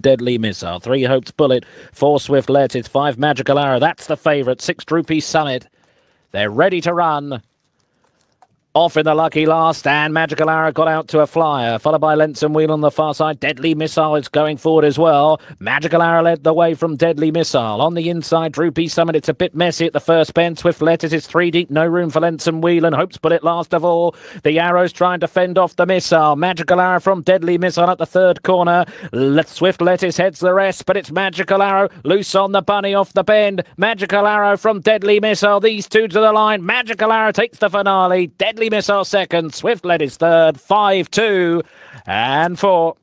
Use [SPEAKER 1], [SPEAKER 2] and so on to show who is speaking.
[SPEAKER 1] deadly missile. Three hoped bullet, four swift lettuce, five magical arrow. That's the favourite. Six droopy summit. They're ready to run. Off in the lucky last, and Magical Arrow got out to a flyer, followed by Lenson Wheel on the far side. Deadly Missile is going forward as well. Magical Arrow led the way from Deadly Missile. On the inside, Droopy Summit. It's a bit messy at the first bend. Swift Letters is three deep, no room for Lenson Wheel, and Hope's Bullet last of all. The Arrow's trying to fend off the missile. Magical Arrow from Deadly Missile at the third corner. Let Swift Lettuce heads the rest, but it's Magical Arrow loose on the bunny off the bend. Magical Arrow from Deadly Missile. These two to the line. Magical Arrow takes the finale. Deadly Deadly Missile second, Swift Lead is third, 5 2 and 4.